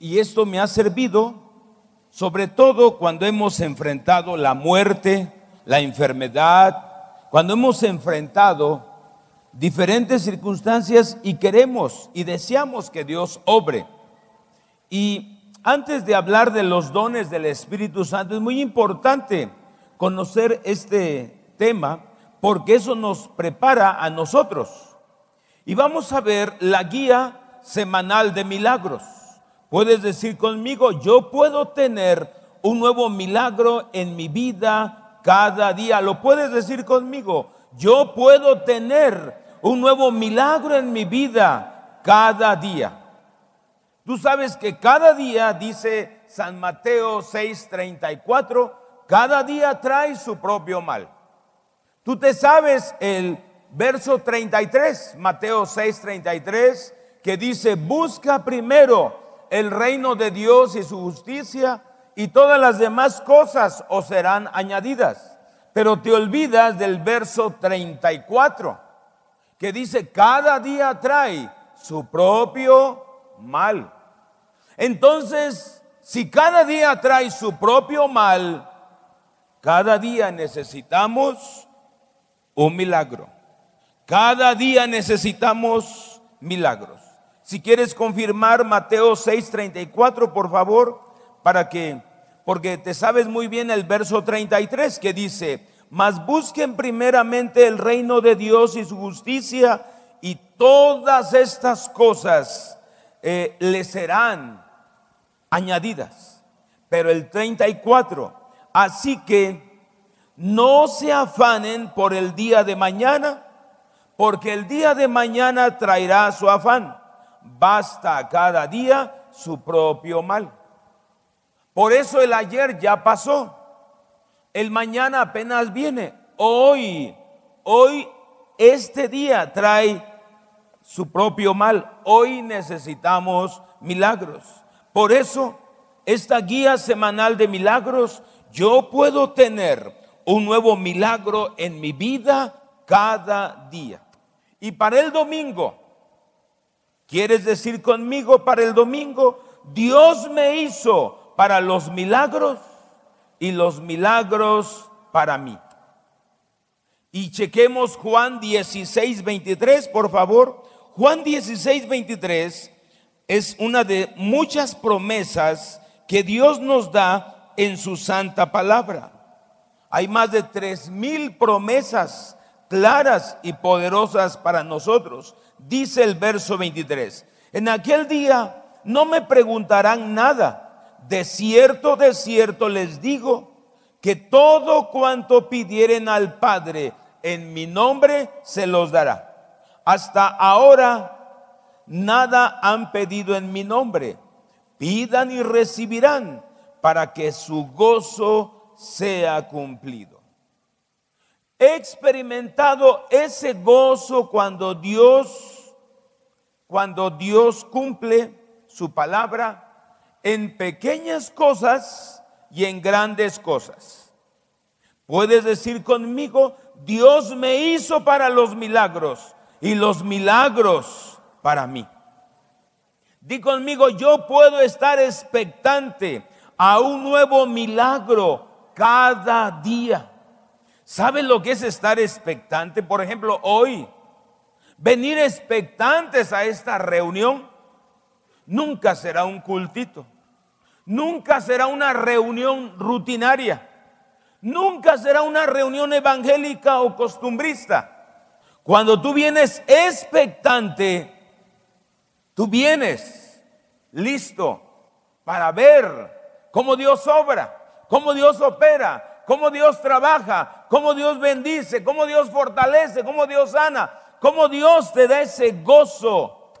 Y esto me ha servido, sobre todo cuando hemos enfrentado la muerte, la enfermedad, cuando hemos enfrentado diferentes circunstancias y queremos y deseamos que Dios obre. Y antes de hablar de los dones del Espíritu Santo, es muy importante conocer este tema porque eso nos prepara a nosotros. Y vamos a ver la guía semanal de milagros. Puedes decir conmigo, yo puedo tener un nuevo milagro en mi vida cada día. Lo puedes decir conmigo, yo puedo tener un nuevo milagro en mi vida cada día. Tú sabes que cada día, dice San Mateo 6:34, cada día trae su propio mal. Tú te sabes el verso 33, Mateo 6:33, que dice, busca primero el reino de Dios y su justicia, y todas las demás cosas os serán añadidas. Pero te olvidas del verso 34, que dice, cada día trae su propio mal. Entonces, si cada día trae su propio mal, cada día necesitamos un milagro. Cada día necesitamos milagros. Si quieres confirmar Mateo 6:34, por favor, para que, porque te sabes muy bien el verso 33 que dice, mas busquen primeramente el reino de Dios y su justicia y todas estas cosas eh, le serán añadidas. Pero el 34, así que no se afanen por el día de mañana, porque el día de mañana traerá su afán basta cada día su propio mal. Por eso el ayer ya pasó, el mañana apenas viene, hoy, hoy este día trae su propio mal, hoy necesitamos milagros. Por eso esta guía semanal de milagros, yo puedo tener un nuevo milagro en mi vida cada día. Y para el domingo, ¿Quieres decir conmigo para el domingo? Dios me hizo para los milagros y los milagros para mí. Y chequemos Juan 16, 23, por favor. Juan 16, 23 es una de muchas promesas que Dios nos da en su santa palabra. Hay más de tres mil promesas claras y poderosas para nosotros dice el verso 23, en aquel día no me preguntarán nada, de cierto, de cierto les digo, que todo cuanto pidieren al Padre en mi nombre se los dará. Hasta ahora nada han pedido en mi nombre. Pidan y recibirán para que su gozo sea cumplido. He experimentado ese gozo cuando Dios, cuando Dios cumple su palabra en pequeñas cosas y en grandes cosas. Puedes decir conmigo, Dios me hizo para los milagros y los milagros para mí. Di conmigo, yo puedo estar expectante a un nuevo milagro cada día. ¿Sabes lo que es estar expectante? Por ejemplo, hoy, venir expectantes a esta reunión nunca será un cultito, nunca será una reunión rutinaria, nunca será una reunión evangélica o costumbrista. Cuando tú vienes expectante, tú vienes listo para ver cómo Dios obra, cómo Dios opera, cómo Dios trabaja, cómo Dios bendice, cómo Dios fortalece, cómo Dios sana, cómo Dios te da ese gozo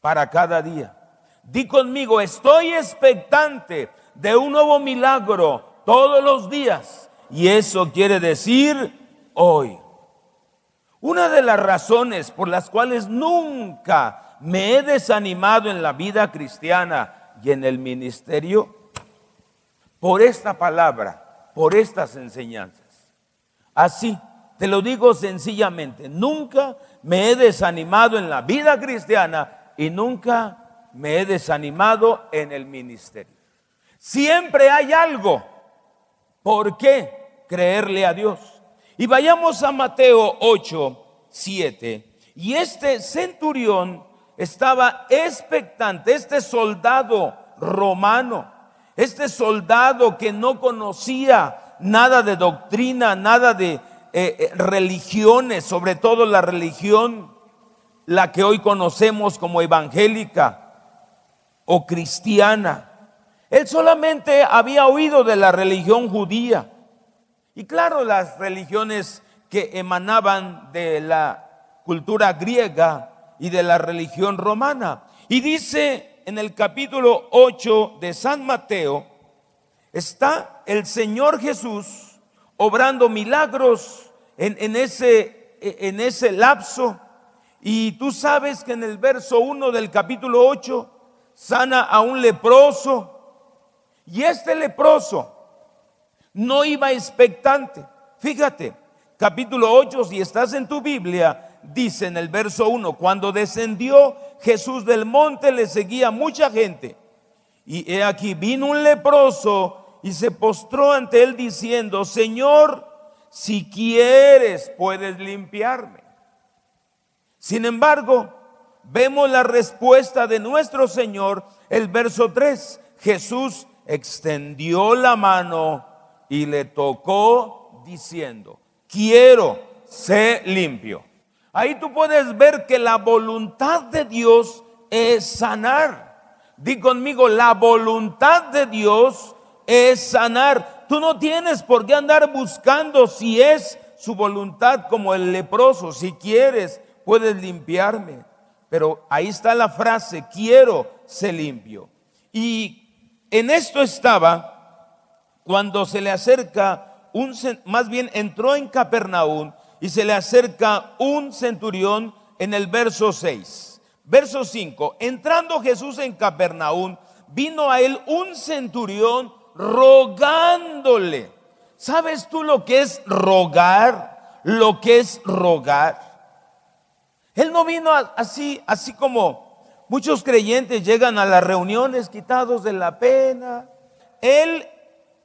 para cada día. Di conmigo, estoy expectante de un nuevo milagro todos los días. Y eso quiere decir hoy. Una de las razones por las cuales nunca me he desanimado en la vida cristiana y en el ministerio, por esta palabra, por estas enseñanzas. Así, te lo digo sencillamente, nunca me he desanimado en la vida cristiana y nunca me he desanimado en el ministerio. Siempre hay algo por qué creerle a Dios. Y vayamos a Mateo 8, 7. Y este centurión estaba expectante, este soldado romano este soldado que no conocía nada de doctrina, nada de eh, eh, religiones, sobre todo la religión, la que hoy conocemos como evangélica o cristiana. Él solamente había oído de la religión judía. Y claro, las religiones que emanaban de la cultura griega y de la religión romana. Y dice en el capítulo 8 de San Mateo está el Señor Jesús obrando milagros en, ese, en ese lapso. Y tú sabes que en el verso 1 del capítulo 8 sana a un leproso. Y este leproso no iba expectante. Fíjate, capítulo 8, si estás en tu Biblia, dice en el verso 1, cuando descendió Jesús del monte le seguía mucha gente. Y he aquí vino un leproso y se postró ante él diciendo, Señor, si quieres puedes limpiarme. Sin embargo, vemos la respuesta de nuestro Señor, el verso 3. Jesús extendió la mano y le tocó diciendo, quiero, ser limpio. Ahí tú puedes ver que la voluntad de Dios es sanar. Di conmigo, la voluntad de Dios es sanar. Tú no tienes por qué andar buscando si es su voluntad como el leproso. Si quieres, puedes limpiarme. Pero ahí está la frase, quiero se limpio. Y en esto estaba cuando se le acerca un, más bien entró en Capernaum y se le acerca un centurión en el verso 6. Verso 5, entrando Jesús en Capernaum, vino a él un centurión rogándole. ¿Sabes tú lo que es rogar? Lo que es rogar. Él no vino así, así como muchos creyentes llegan a las reuniones quitados de la pena. Él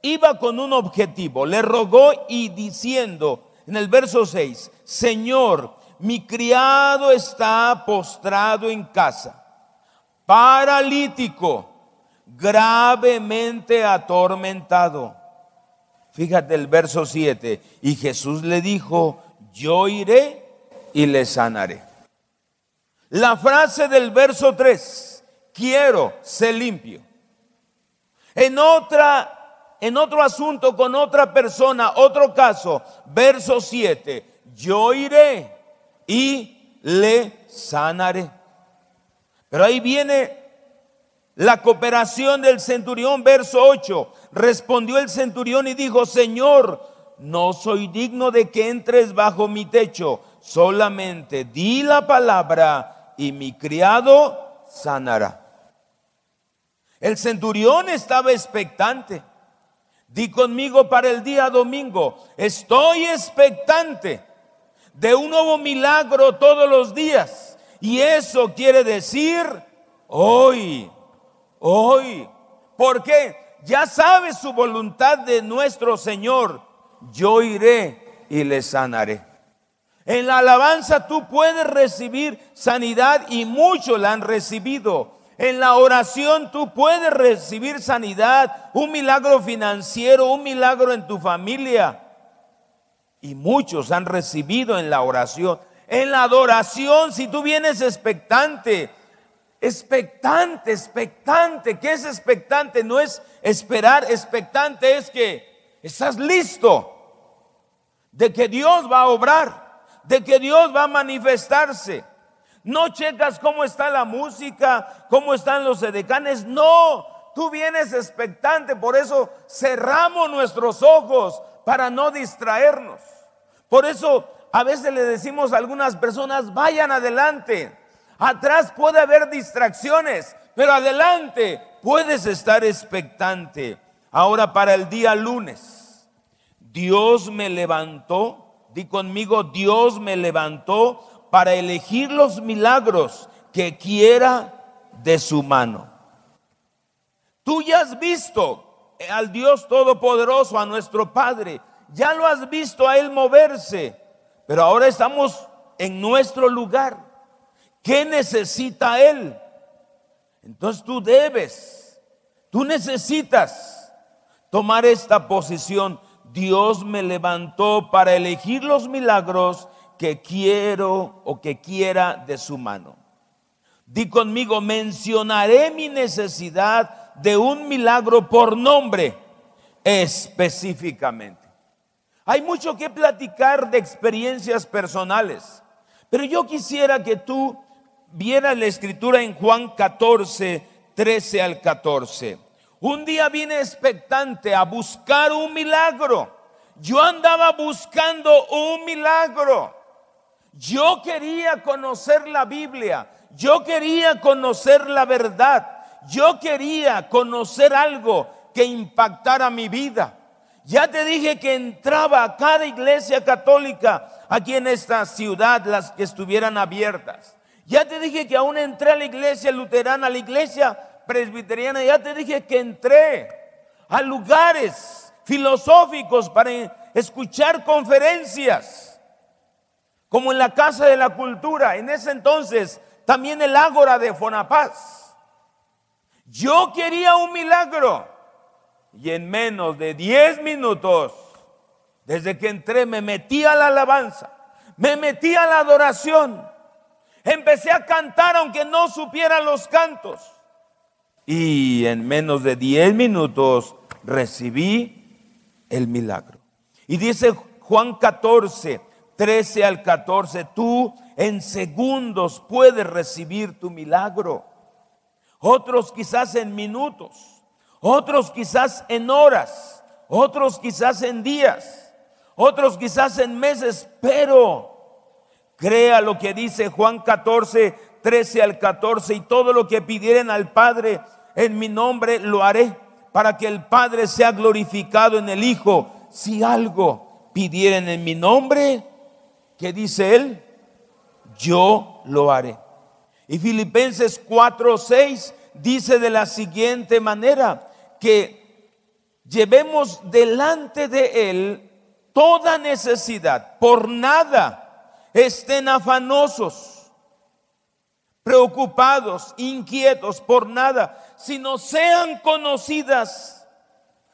iba con un objetivo, le rogó y diciendo, en el verso 6, Señor, mi criado está postrado en casa, paralítico, gravemente atormentado. Fíjate el verso 7, y Jesús le dijo, yo iré y le sanaré. La frase del verso 3, quiero, ser limpio. En otra en otro asunto con otra persona, otro caso, verso 7, yo iré y le sanaré. Pero ahí viene la cooperación del centurión, verso 8. Respondió el centurión y dijo, Señor, no soy digno de que entres bajo mi techo, solamente di la palabra y mi criado sanará. El centurión estaba expectante. Di conmigo para el día domingo, estoy expectante de un nuevo milagro todos los días. Y eso quiere decir hoy, hoy. porque Ya sabe su voluntad de nuestro Señor. Yo iré y le sanaré. En la alabanza tú puedes recibir sanidad y muchos la han recibido. En la oración tú puedes recibir sanidad, un milagro financiero, un milagro en tu familia. Y muchos han recibido en la oración. En la adoración, si tú vienes expectante, expectante, expectante, ¿qué es expectante? No es esperar, expectante es que estás listo de que Dios va a obrar, de que Dios va a manifestarse no checas cómo está la música, cómo están los edecanes, no, tú vienes expectante, por eso cerramos nuestros ojos para no distraernos. Por eso a veces le decimos a algunas personas, vayan adelante, atrás puede haber distracciones, pero adelante puedes estar expectante. Ahora para el día lunes, Dios me levantó, di conmigo, Dios me levantó para elegir los milagros que quiera de su mano. Tú ya has visto eh, al Dios Todopoderoso, a nuestro Padre, ya lo has visto a Él moverse, pero ahora estamos en nuestro lugar. ¿Qué necesita Él? Entonces tú debes, tú necesitas tomar esta posición. Dios me levantó para elegir los milagros que quiero o que quiera de su mano. Di conmigo, mencionaré mi necesidad de un milagro por nombre específicamente. Hay mucho que platicar de experiencias personales, pero yo quisiera que tú vieras la escritura en Juan 14, 13 al 14. Un día vine expectante a buscar un milagro. Yo andaba buscando un milagro. Yo quería conocer la Biblia, yo quería conocer la verdad, yo quería conocer algo que impactara mi vida. Ya te dije que entraba a cada iglesia católica aquí en esta ciudad, las que estuvieran abiertas. Ya te dije que aún entré a la iglesia luterana, a la iglesia presbiteriana, ya te dije que entré a lugares filosóficos para escuchar conferencias como en la Casa de la Cultura, en ese entonces también el Ágora de Fonapaz. Yo quería un milagro y en menos de 10 minutos, desde que entré, me metí a la alabanza, me metí a la adoración, empecé a cantar aunque no supiera los cantos. Y en menos de 10 minutos recibí el milagro. Y dice Juan 14, 13 al 14, tú en segundos puedes recibir tu milagro. Otros quizás en minutos, otros quizás en horas, otros quizás en días, otros quizás en meses, pero crea lo que dice Juan 14, 13 al 14, y todo lo que pidieren al Padre en mi nombre lo haré, para que el Padre sea glorificado en el Hijo. Si algo pidieren en mi nombre, ¿Qué dice él? Yo lo haré. Y Filipenses 4.6 dice de la siguiente manera, que llevemos delante de él toda necesidad, por nada estén afanosos, preocupados, inquietos, por nada, sino sean conocidas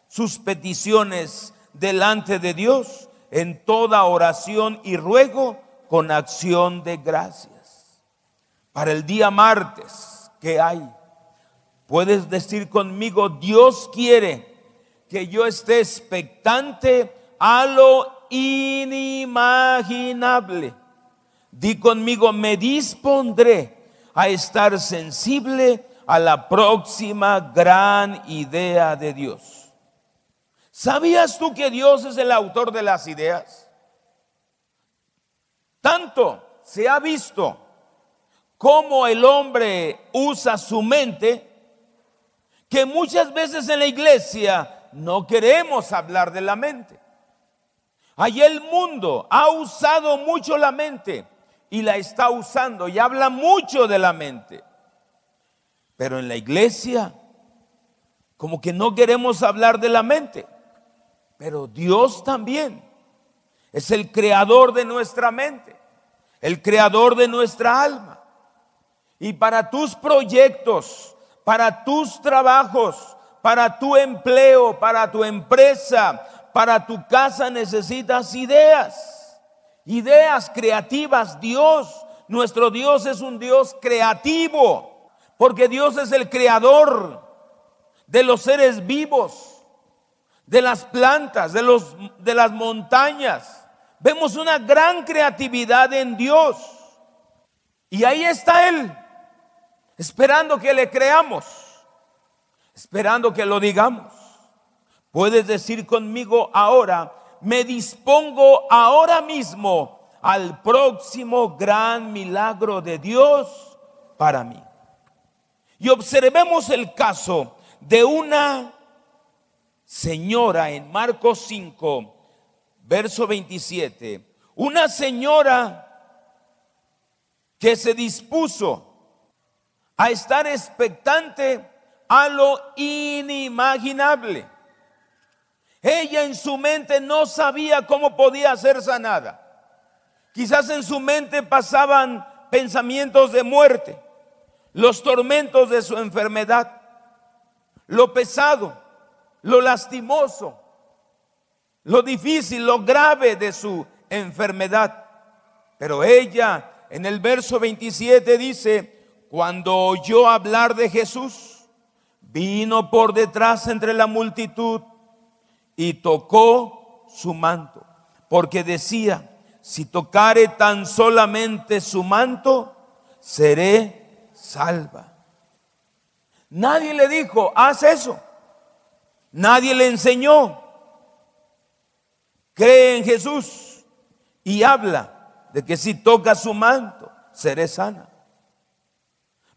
sus peticiones delante de Dios en toda oración y ruego con acción de gracias. Para el día martes que hay, puedes decir conmigo, Dios quiere que yo esté expectante a lo inimaginable. Di conmigo, me dispondré a estar sensible a la próxima gran idea de Dios. ¿Sabías tú que Dios es el autor de las ideas? Tanto se ha visto cómo el hombre usa su mente que muchas veces en la iglesia no queremos hablar de la mente. Allí el mundo ha usado mucho la mente y la está usando y habla mucho de la mente. Pero en la iglesia como que no queremos hablar de la mente. Pero Dios también es el creador de nuestra mente, el creador de nuestra alma. Y para tus proyectos, para tus trabajos, para tu empleo, para tu empresa, para tu casa necesitas ideas, ideas creativas. Dios, nuestro Dios es un Dios creativo, porque Dios es el creador de los seres vivos de las plantas, de, los, de las montañas. Vemos una gran creatividad en Dios. Y ahí está Él, esperando que le creamos, esperando que lo digamos. Puedes decir conmigo ahora, me dispongo ahora mismo al próximo gran milagro de Dios para mí. Y observemos el caso de una señora en Marcos 5, verso 27. Una señora que se dispuso a estar expectante a lo inimaginable. Ella en su mente no sabía cómo podía ser sanada. Quizás en su mente pasaban pensamientos de muerte, los tormentos de su enfermedad, lo pesado, lo lastimoso, lo difícil, lo grave de su enfermedad. Pero ella en el verso 27 dice, cuando oyó hablar de Jesús, vino por detrás entre la multitud y tocó su manto, porque decía, si tocare tan solamente su manto, seré salva. Nadie le dijo, haz eso. Nadie le enseñó. Cree en Jesús y habla de que si toca su manto, seré sana.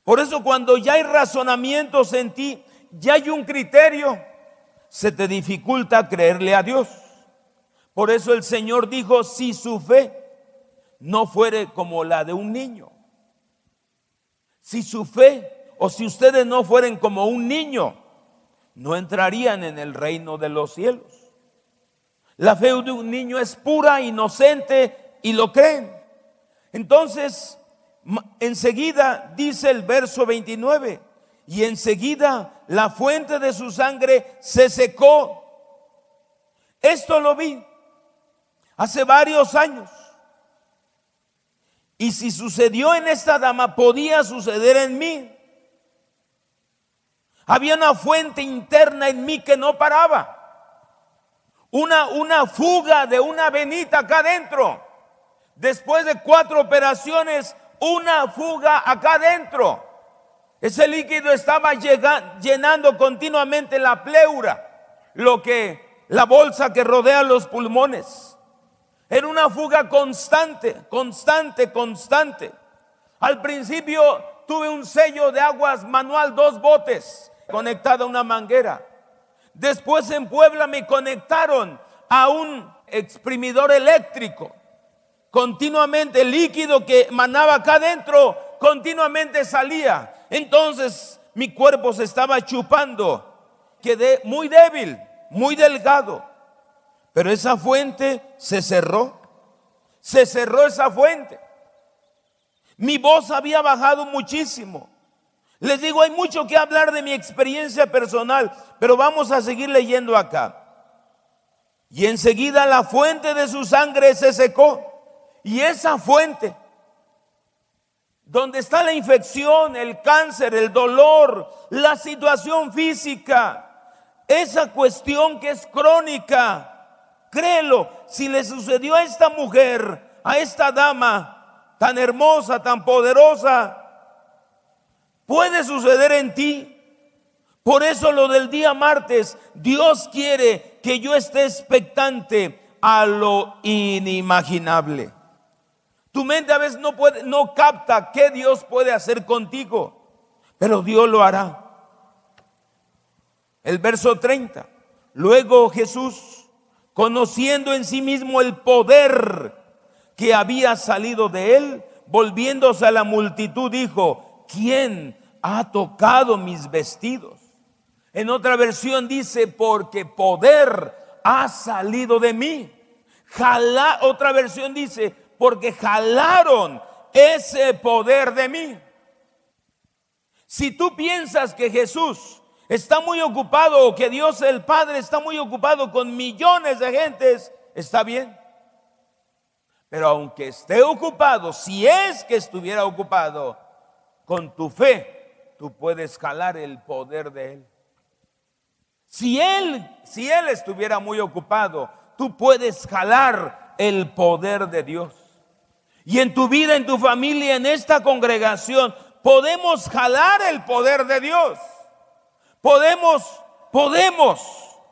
Por eso cuando ya hay razonamientos en ti, ya hay un criterio, se te dificulta creerle a Dios. Por eso el Señor dijo, si su fe no fuere como la de un niño, si su fe o si ustedes no fueren como un niño, no entrarían en el reino de los cielos. La fe de un niño es pura, inocente y lo creen. Entonces, enseguida dice el verso 29, y enseguida la fuente de su sangre se secó. Esto lo vi hace varios años. Y si sucedió en esta dama, podía suceder en mí. Había una fuente interna en mí que no paraba. Una, una fuga de una venita acá adentro. Después de cuatro operaciones, una fuga acá adentro. Ese líquido estaba llenando continuamente la pleura, lo que la bolsa que rodea los pulmones. Era una fuga constante, constante, constante. Al principio tuve un sello de aguas manual, dos botes conectada a una manguera. Después en Puebla me conectaron a un exprimidor eléctrico. Continuamente el líquido que manaba acá adentro, continuamente salía. Entonces mi cuerpo se estaba chupando. Quedé muy débil, muy delgado. Pero esa fuente se cerró. Se cerró esa fuente. Mi voz había bajado muchísimo. Les digo, hay mucho que hablar de mi experiencia personal, pero vamos a seguir leyendo acá. Y enseguida la fuente de su sangre se secó. Y esa fuente, donde está la infección, el cáncer, el dolor, la situación física, esa cuestión que es crónica, créelo, si le sucedió a esta mujer, a esta dama tan hermosa, tan poderosa, Puede suceder en ti. Por eso lo del día martes, Dios quiere que yo esté expectante a lo inimaginable. Tu mente a veces no puede no capta qué Dios puede hacer contigo, pero Dios lo hará. El verso 30. Luego Jesús, conociendo en sí mismo el poder que había salido de él, volviéndose a la multitud, dijo, ¿quién ha tocado mis vestidos? En otra versión dice, porque poder ha salido de mí. otra versión dice, porque jalaron ese poder de mí. Si tú piensas que Jesús está muy ocupado o que Dios el Padre está muy ocupado con millones de gentes, está bien. Pero aunque esté ocupado, si es que estuviera ocupado, con tu fe, tú puedes jalar el poder de Él. Si Él, si Él estuviera muy ocupado, tú puedes jalar el poder de Dios. Y en tu vida, en tu familia, en esta congregación, podemos jalar el poder de Dios. Podemos, podemos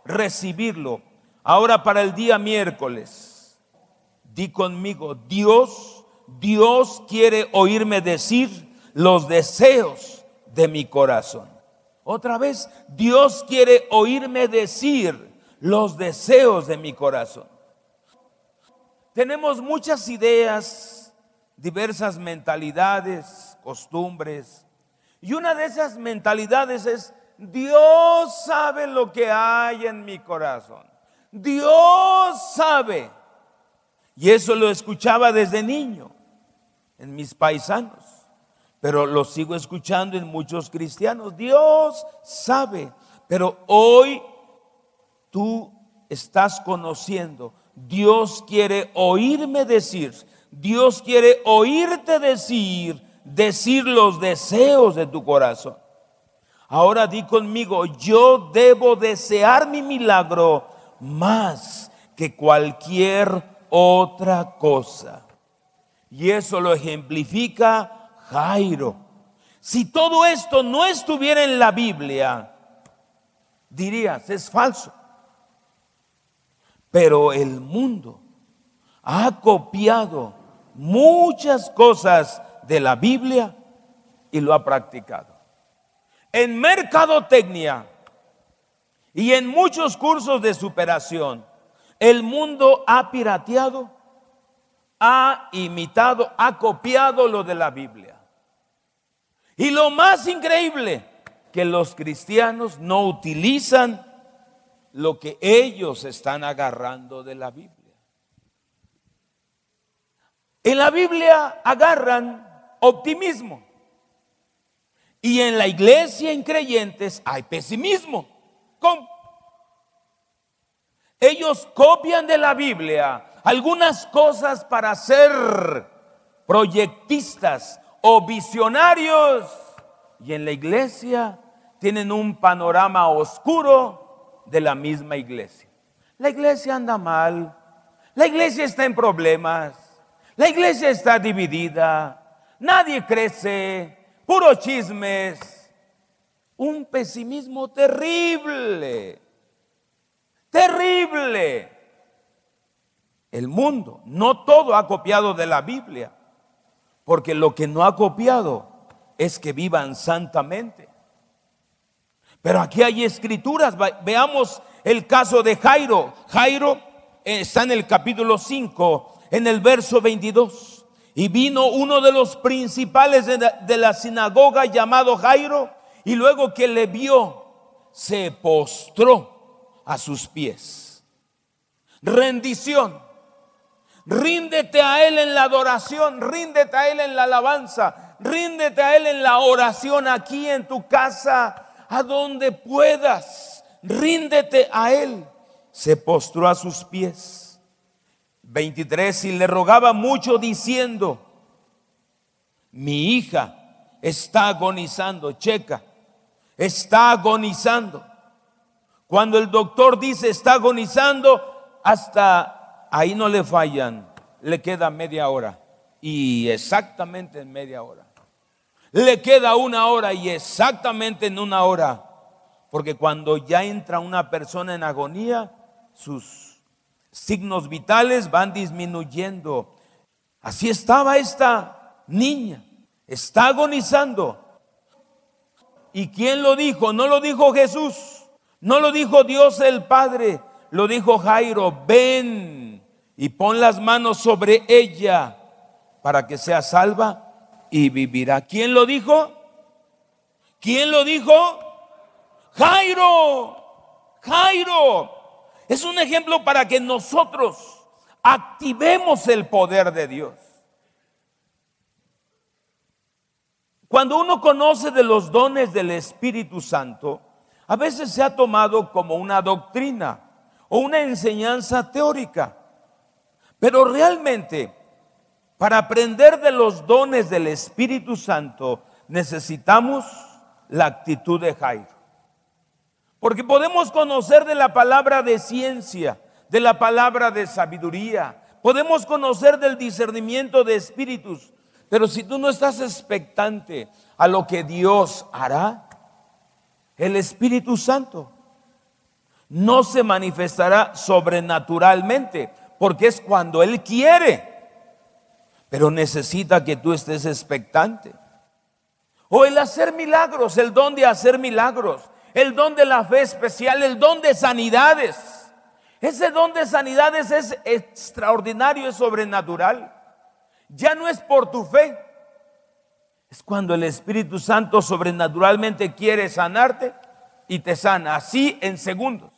recibirlo. Ahora para el día miércoles, di conmigo, Dios, Dios quiere oírme decir, los deseos de mi corazón. Otra vez, Dios quiere oírme decir los deseos de mi corazón. Tenemos muchas ideas, diversas mentalidades, costumbres. Y una de esas mentalidades es, Dios sabe lo que hay en mi corazón. Dios sabe. Y eso lo escuchaba desde niño en mis paisanos pero lo sigo escuchando en muchos cristianos. Dios sabe, pero hoy tú estás conociendo. Dios quiere oírme decir, Dios quiere oírte decir, decir los deseos de tu corazón. Ahora di conmigo, yo debo desear mi milagro más que cualquier otra cosa. Y eso lo ejemplifica Jairo. Si todo esto no estuviera en la Biblia, dirías, es falso. Pero el mundo ha copiado muchas cosas de la Biblia y lo ha practicado. En mercadotecnia y en muchos cursos de superación, el mundo ha pirateado, ha imitado, ha copiado lo de la Biblia. Y lo más increíble, que los cristianos no utilizan lo que ellos están agarrando de la Biblia. En la Biblia agarran optimismo y en la iglesia en creyentes hay pesimismo. Ellos copian de la Biblia algunas cosas para ser proyectistas o visionarios y en la iglesia tienen un panorama oscuro de la misma iglesia. La iglesia anda mal, la iglesia está en problemas, la iglesia está dividida, nadie crece, puros chismes, un pesimismo terrible, terrible. El mundo, no todo ha copiado de la Biblia. Porque lo que no ha copiado es que vivan santamente. Pero aquí hay escrituras. Veamos el caso de Jairo. Jairo eh, está en el capítulo 5, en el verso 22. Y vino uno de los principales de la, de la sinagoga llamado Jairo, y luego que le vio, se postró a sus pies. Rendición. Ríndete a Él en la adoración, ríndete a Él en la alabanza, ríndete a Él en la oración aquí en tu casa, a donde puedas. Ríndete a Él. Se postró a sus pies. 23. Y le rogaba mucho diciendo, mi hija está agonizando, checa, está agonizando. Cuando el doctor dice está agonizando, hasta Ahí no le fallan, le queda media hora y exactamente en media hora. Le queda una hora y exactamente en una hora. Porque cuando ya entra una persona en agonía, sus signos vitales van disminuyendo. Así estaba esta niña. Está agonizando. ¿Y quién lo dijo? No lo dijo Jesús. No lo dijo Dios el Padre. Lo dijo Jairo. Ven y pon las manos sobre ella para que sea salva y vivirá. ¿Quién lo dijo? ¿Quién lo dijo? Jairo. Jairo. Es un ejemplo para que nosotros activemos el poder de Dios. Cuando uno conoce de los dones del Espíritu Santo, a veces se ha tomado como una doctrina o una enseñanza teórica. Pero realmente, para aprender de los dones del Espíritu Santo, necesitamos la actitud de Jairo. Porque podemos conocer de la palabra de ciencia, de la palabra de sabiduría, podemos conocer del discernimiento de espíritus, pero si tú no estás expectante a lo que Dios hará, el Espíritu Santo no se manifestará sobrenaturalmente porque es cuando Él quiere. Pero necesita que tú estés expectante. O el hacer milagros, el don de hacer milagros, el don de la fe especial, el don de sanidades. Ese don de sanidades es extraordinario, es sobrenatural. Ya no es por tu fe, es cuando el Espíritu Santo sobrenaturalmente quiere sanarte y te sana, así en segundos,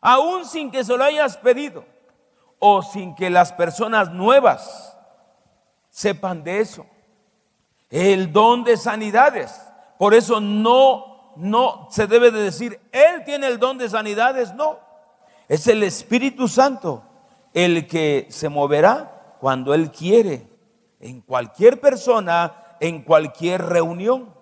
aún sin que se lo hayas pedido o sin que las personas nuevas sepan de eso. El don de sanidades. Por eso no, no se debe de decir, Él tiene el don de sanidades. No, es el Espíritu Santo el que se moverá cuando Él quiere, en cualquier persona, en cualquier reunión.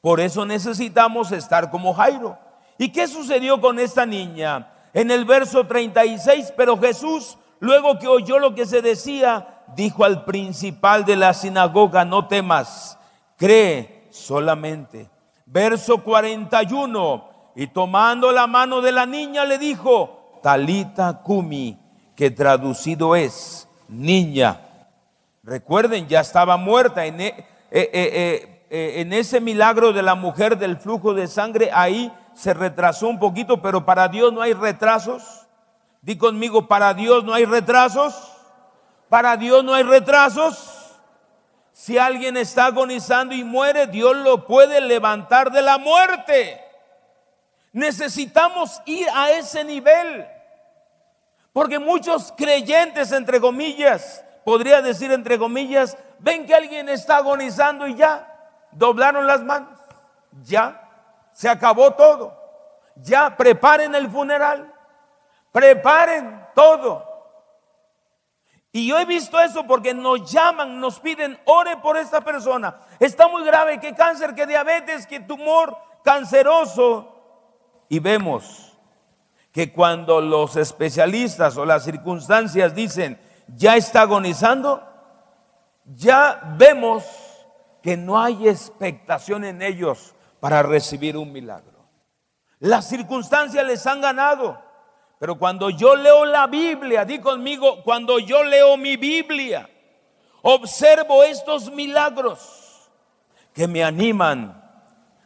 Por eso necesitamos estar como Jairo. ¿Y qué sucedió con esta niña? en el verso 36, pero Jesús, luego que oyó lo que se decía, dijo al principal de la sinagoga, no temas, cree solamente. Verso 41, y tomando la mano de la niña le dijo, Talita Kumi, que traducido es niña. Recuerden, ya estaba muerta en, e, e, e, en ese milagro de la mujer del flujo de sangre, ahí se retrasó un poquito, pero para Dios no hay retrasos. Di conmigo, para Dios no hay retrasos. Para Dios no hay retrasos. Si alguien está agonizando y muere, Dios lo puede levantar de la muerte. Necesitamos ir a ese nivel. Porque muchos creyentes, entre comillas, podría decir entre comillas, ven que alguien está agonizando y ya, doblaron las manos, ya, se acabó todo. Ya preparen el funeral, preparen todo. Y yo he visto eso porque nos llaman, nos piden, ore por esta persona. Está muy grave, que cáncer, que diabetes, que tumor canceroso. Y vemos que cuando los especialistas o las circunstancias dicen, ya está agonizando, ya vemos que no hay expectación en ellos para recibir un milagro. Las circunstancias les han ganado. Pero cuando yo leo la Biblia, di conmigo, cuando yo leo mi Biblia, observo estos milagros que me animan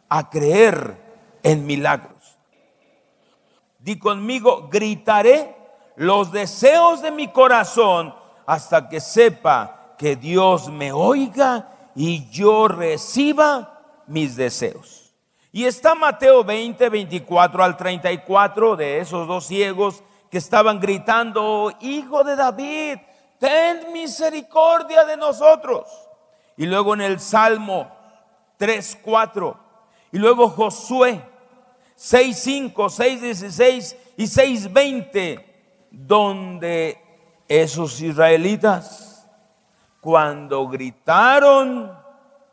a creer en milagros. Di conmigo, gritaré los deseos de mi corazón hasta que sepa que Dios me oiga y yo reciba mis deseos. Y está Mateo 20, 24 al 34 de esos dos ciegos que estaban gritando, Hijo de David, ten misericordia de nosotros. Y luego en el Salmo 3, 4. Y luego Josué 6, 5, 6, 16 y 6, 20, donde esos israelitas, cuando gritaron,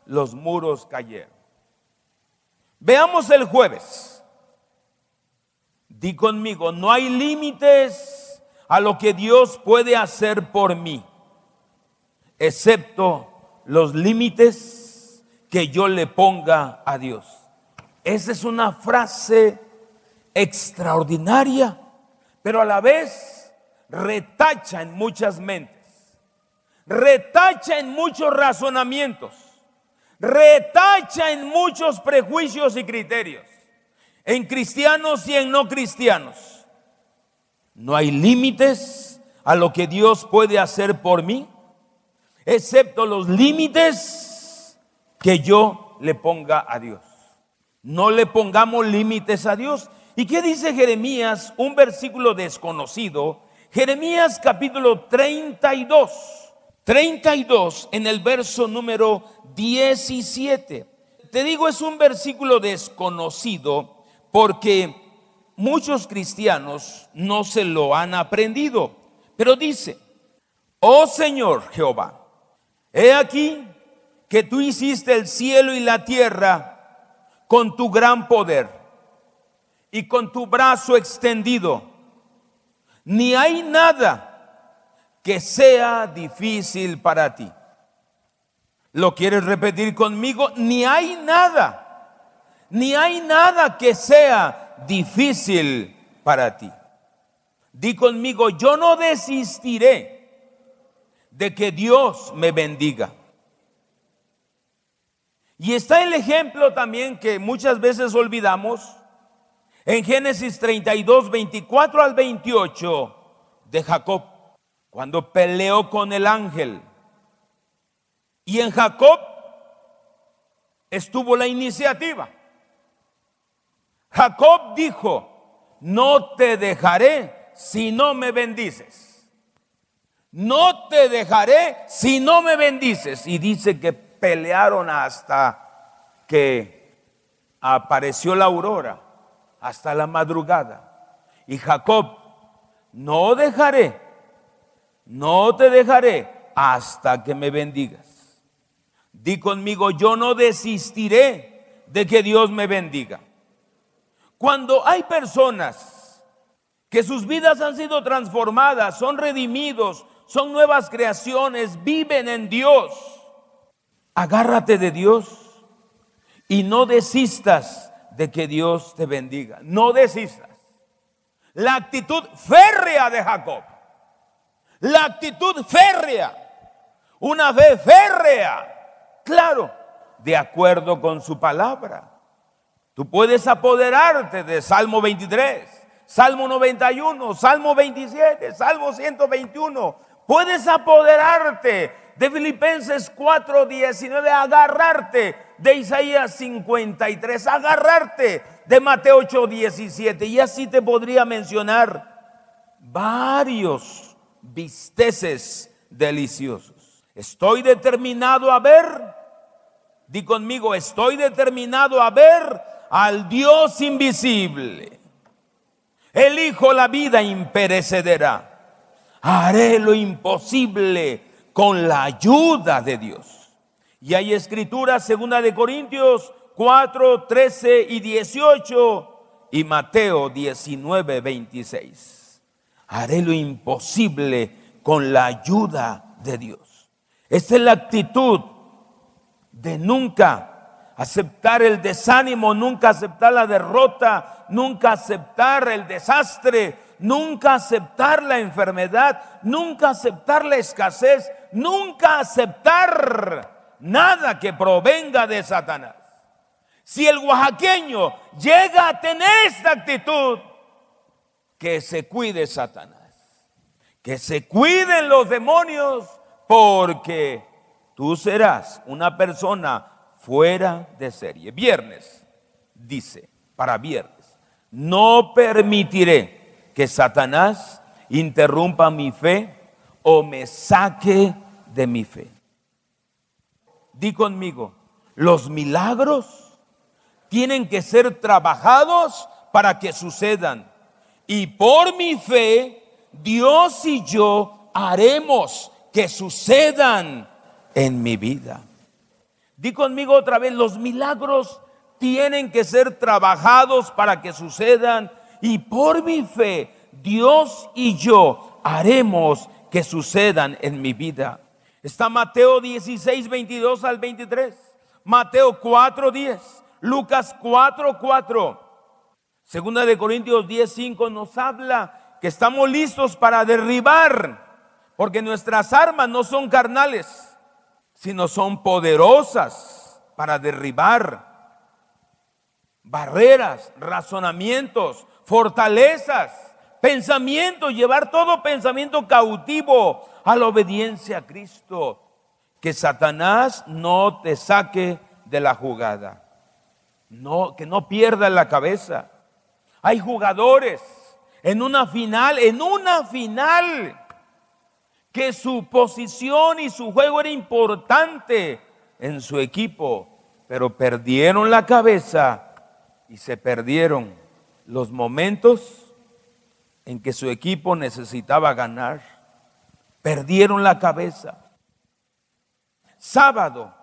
los muros cayeron. Veamos el jueves. Di conmigo, no hay límites a lo que Dios puede hacer por mí, excepto los límites que yo le ponga a Dios. Esa es una frase extraordinaria, pero a la vez retacha en muchas mentes, retacha en muchos razonamientos retacha en muchos prejuicios y criterios, en cristianos y en no cristianos. No hay límites a lo que Dios puede hacer por mí, excepto los límites que yo le ponga a Dios. No le pongamos límites a Dios. ¿Y qué dice Jeremías? Un versículo desconocido. Jeremías capítulo 32. 32 en el verso número 17. Te digo, es un versículo desconocido porque muchos cristianos no se lo han aprendido, pero dice, oh Señor Jehová, he aquí que tú hiciste el cielo y la tierra con tu gran poder y con tu brazo extendido. Ni hay nada que sea difícil para ti. ¿Lo quieres repetir conmigo? Ni hay nada, ni hay nada que sea difícil para ti. Di conmigo, yo no desistiré de que Dios me bendiga. Y está el ejemplo también que muchas veces olvidamos en Génesis 32, 24 al 28 de Jacob, cuando peleó con el ángel y en Jacob estuvo la iniciativa. Jacob dijo, no te dejaré si no me bendices. No te dejaré si no me bendices. Y dice que pelearon hasta que apareció la aurora, hasta la madrugada. Y Jacob, no dejaré, no te dejaré hasta que me bendigas. Di conmigo, yo no desistiré de que Dios me bendiga. Cuando hay personas que sus vidas han sido transformadas, son redimidos, son nuevas creaciones, viven en Dios, agárrate de Dios y no desistas de que Dios te bendiga. No desistas. La actitud férrea de Jacob. La actitud férrea. Una fe férrea claro, de acuerdo con su palabra. Tú puedes apoderarte de Salmo 23, Salmo 91, Salmo 27, Salmo 121. Puedes apoderarte de Filipenses 4.19, agarrarte de Isaías 53, agarrarte de Mateo 8.17. Y así te podría mencionar varios bisteces deliciosos. Estoy determinado a ver, di conmigo, estoy determinado a ver al Dios invisible. Elijo la vida imperecedera. Haré lo imposible con la ayuda de Dios. Y hay escritura segunda de Corintios 4, 13 y 18 y Mateo 19, 26. Haré lo imposible con la ayuda de Dios. Esa es la actitud de nunca aceptar el desánimo, nunca aceptar la derrota, nunca aceptar el desastre, nunca aceptar la enfermedad, nunca aceptar la escasez, nunca aceptar nada que provenga de Satanás. Si el oaxaqueño llega a tener esta actitud, que se cuide Satanás, que se cuiden los demonios, porque tú serás una persona fuera de serie. Viernes, dice, para viernes, no permitiré que Satanás interrumpa mi fe o me saque de mi fe. Di conmigo, los milagros tienen que ser trabajados para que sucedan. Y por mi fe, Dios y yo haremos que sucedan en mi vida. Di conmigo otra vez, los milagros tienen que ser trabajados para que sucedan y por mi fe Dios y yo haremos que sucedan en mi vida. Está Mateo 16, 22 al 23, Mateo 4, 10, Lucas 4, 4. Segunda de Corintios 10, 5 nos habla que estamos listos para derribar porque nuestras armas no son carnales, sino son poderosas para derribar barreras, razonamientos, fortalezas, pensamientos, llevar todo pensamiento cautivo a la obediencia a Cristo. Que Satanás no te saque de la jugada. No, que no pierda la cabeza. Hay jugadores en una final, en una final que su posición y su juego era importante en su equipo, pero perdieron la cabeza y se perdieron los momentos en que su equipo necesitaba ganar. Perdieron la cabeza. Sábado,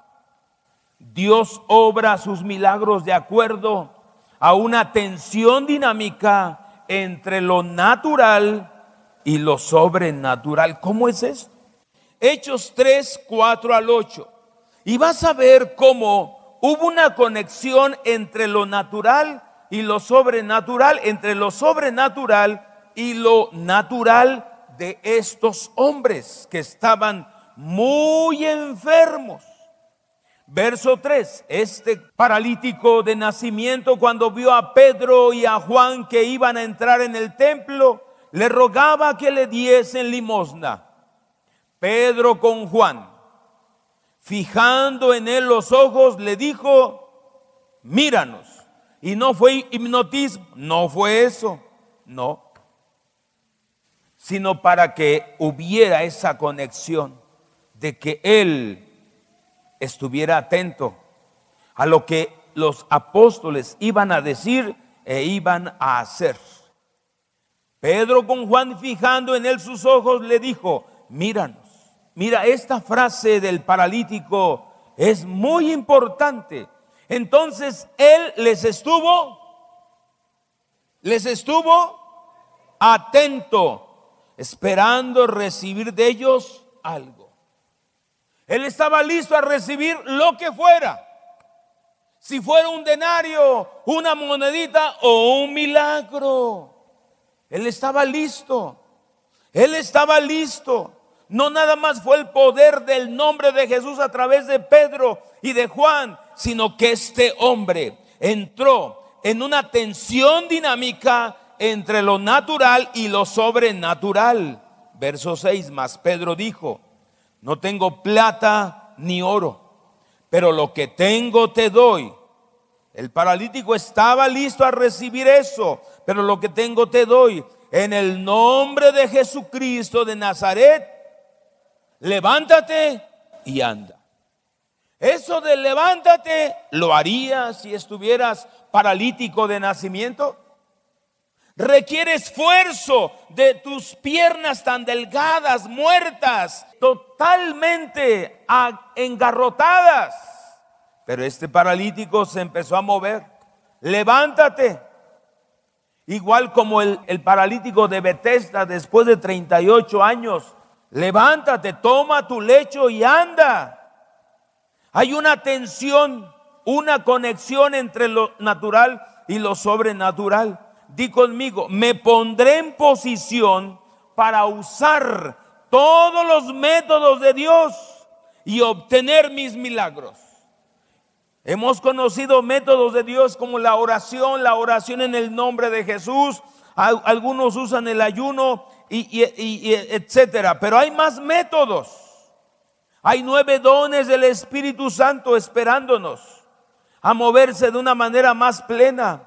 Dios obra sus milagros de acuerdo a una tensión dinámica entre lo natural y lo sobrenatural. ¿Cómo es esto? Hechos 3, 4 al 8. Y vas a ver cómo hubo una conexión entre lo natural y lo sobrenatural, entre lo sobrenatural y lo natural de estos hombres que estaban muy enfermos. Verso 3, este paralítico de nacimiento cuando vio a Pedro y a Juan que iban a entrar en el templo, le rogaba que le diesen limosna. Pedro con Juan, fijando en él los ojos, le dijo, míranos. Y no fue hipnotismo, no fue eso, no, sino para que hubiera esa conexión de que él estuviera atento a lo que los apóstoles iban a decir e iban a hacer. Pedro con Juan fijando en él sus ojos le dijo, míranos. Mira, esta frase del paralítico es muy importante. Entonces él les estuvo, les estuvo atento, esperando recibir de ellos algo. Él estaba listo a recibir lo que fuera. Si fuera un denario, una monedita o un milagro. Él estaba listo. Él estaba listo. No nada más fue el poder del nombre de Jesús a través de Pedro y de Juan, sino que este hombre entró en una tensión dinámica entre lo natural y lo sobrenatural. Verso 6, más Pedro dijo, no tengo plata ni oro, pero lo que tengo te doy el paralítico estaba listo a recibir eso, pero lo que tengo te doy. En el nombre de Jesucristo de Nazaret, levántate y anda. Eso de levántate, ¿lo harías si estuvieras paralítico de nacimiento? Requiere esfuerzo de tus piernas tan delgadas, muertas, totalmente engarrotadas pero este paralítico se empezó a mover. Levántate. Igual como el, paralítico de Bethesda después de 38 años. Levántate, toma tu lecho y anda. Hay una tensión, una conexión entre lo natural y lo sobrenatural. Di conmigo, me pondré en posición para usar todos los métodos de Dios y obtener mis milagros. Hemos conocido métodos de Dios como la oración, la oración en el nombre de Jesús. Algunos usan el ayuno y, etcétera. Pero hay más métodos. Hay nueve dones del Espíritu Santo esperándonos a moverse de una manera más plena.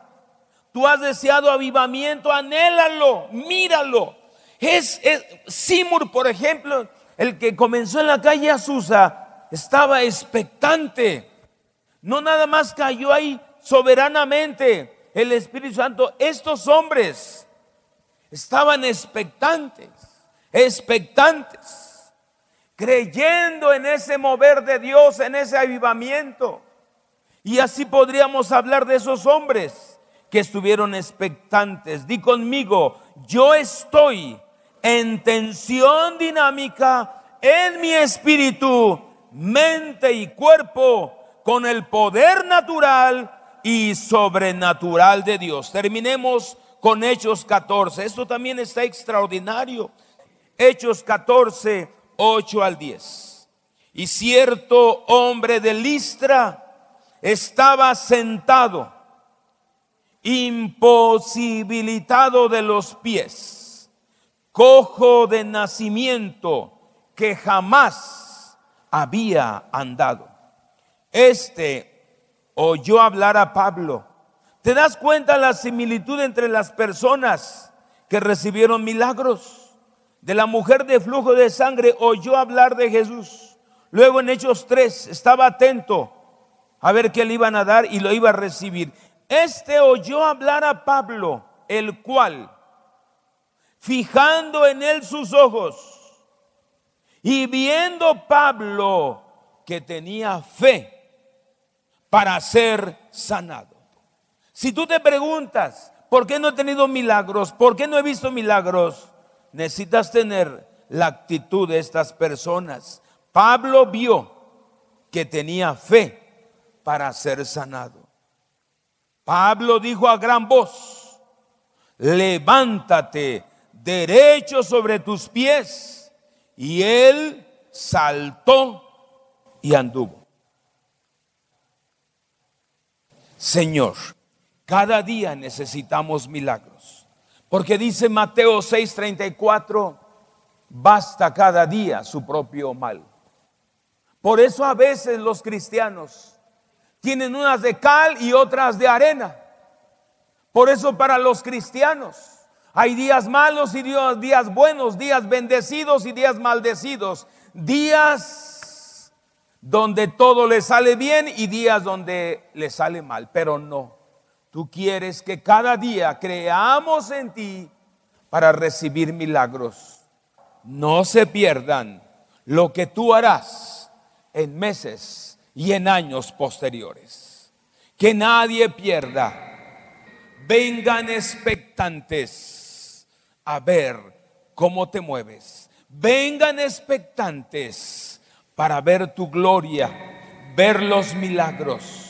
Tú has deseado avivamiento, anhélalo, míralo. Es, Simur, por ejemplo, el que comenzó en la calle Azusa, estaba expectante. No nada más cayó ahí soberanamente el Espíritu Santo. Estos hombres estaban expectantes, expectantes, creyendo en ese mover de Dios, en ese avivamiento. Y así podríamos hablar de esos hombres que estuvieron expectantes. Di conmigo, yo estoy en tensión dinámica en mi espíritu, mente y cuerpo con el poder natural y sobrenatural de Dios. Terminemos con Hechos 14. Esto también está extraordinario. Hechos 14, 8 al 10. Y cierto hombre de Listra estaba sentado, imposibilitado de los pies, cojo de nacimiento que jamás había andado. Este oyó hablar a Pablo. ¿Te das cuenta la similitud entre las personas que recibieron milagros? De la mujer de flujo de sangre oyó hablar de Jesús. Luego en Hechos 3 estaba atento a ver qué le iban a dar y lo iba a recibir. Este oyó hablar a Pablo, el cual, fijando en él sus ojos y viendo Pablo que tenía fe, para ser sanado. Si tú te preguntas, ¿por qué no he tenido milagros? ¿Por qué no he visto milagros? Necesitas tener la actitud de estas personas. Pablo vio que tenía fe para ser sanado. Pablo dijo a gran voz, levántate derecho sobre tus pies. Y él saltó y anduvo. Señor. Cada día necesitamos milagros. Porque dice Mateo 6:34, basta cada día su propio mal. Por eso a veces los cristianos tienen unas de cal y otras de arena. Por eso para los cristianos hay días malos y días buenos, días bendecidos y días maldecidos, días donde todo le sale bien y días donde le sale mal, pero no. Tú quieres que cada día creamos en ti para recibir milagros. No se pierdan lo que tú harás en meses y en años posteriores. Que nadie pierda. Vengan expectantes a ver cómo te mueves. Vengan expectantes para ver tu gloria, ver los milagros.